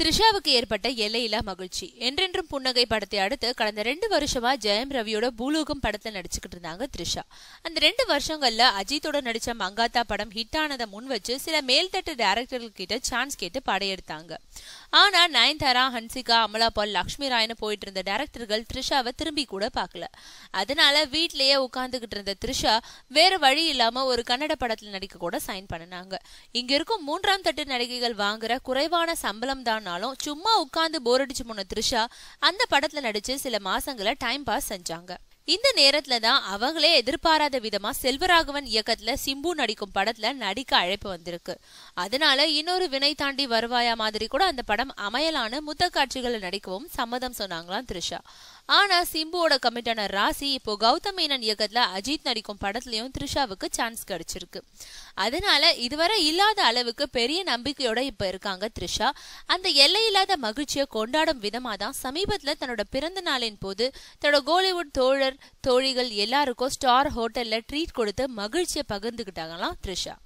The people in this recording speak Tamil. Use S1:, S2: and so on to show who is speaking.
S1: த்ரிஷாவுக்கு ஏற்பட்ட எல்லையிலா மகிழ்ச்சி என்றென்றும் புன்னகை படத்தை அடுத்து கடந்த ரெண்டு வருஷமா ஜெயம் ரவியோட பூலோகம் படத்தை நடிச்சுக்கிட்டு இருந்தாங்க த்ரிஷா அந்த ரெண்டு வருஷங்கள்ல அஜித்தோட நடிச்ச மங்காத்தா படம் ஹிட் ஆனதை முன் வச்சு சில மேல்தட்டு டேரக்டர்கள் கிட்ட சான்ஸ் கேட்டு படையெடுத்தாங்க ஆனா நயன்தாரா ஹன்சிகா அமலா பால் லக்ஷ்மி ராயன்னு போயிட்டு இருந்த டேரக்டர்கள் த்ரிஷாவை திரும்பி கூட பார்க்கல அதனால வீட்லயே உட்காந்துக்கிட்டு இருந்த த்ரிஷா வேற வழி இல்லாம ஒரு கன்னட படத்துல நடிக்க கூட சைன் பண்ணினாங்க இங்க இருக்கும் மூன்றாம் தட்டு நடிகைகள் வாங்குற குறைவான சம்பளம் தான் ஆனாலும் சும்மா உட்கார்ந்து போர் அடிச்சு போன த்ரிஷா அந்த படத்துல நடிச்சு சில மாசங்களை டைம் பாஸ் செஞ்சாங்க இந்த நேரத்துல தான் அவங்களே எதிர்பாராத விதமா செல்வராகவன் இயக்கத்துல சிம்பு நடிக்கும் படத்துல நடிக்க அழைப்பு வந்திருக்கு அதனால இன்னொரு வினை தாண்டி வருவாயா மாதிரி கூட அந்த படம் அமையலான முத்த காட்சிகளை நடிக்கவும் சம்மதம் சொன்னாங்களாம் த்ரிஷா ஆனா சிம்புவோட கமிட்டான ராசி இப்போ கௌதம் மேனன் இயக்கத்துல அஜித் நடிக்கும் படத்துலயும் த்ரிஷாவுக்கு சான்ஸ் கிடைச்சிருக்கு அதனால இதுவரை இல்லாத அளவுக்கு பெரிய நம்பிக்கையோட இப்ப இருக்காங்க த்ரிஷா அந்த எல்லையில்லாத மகிழ்ச்சியை கொண்டாடும் விதமா தான் சமீபத்துல தன்னோட பிறந்த நாளின் போது தன்னோட கோலிவுட் தோழர் தோழிகள் எல்லாருக்கும் ஸ்டார் ஹோட்டல்ல ட்ரீட் கொடுத்து மகிழ்ச்சியை பகிர்ந்துகிட்டாங்களாம் த்ரிஷா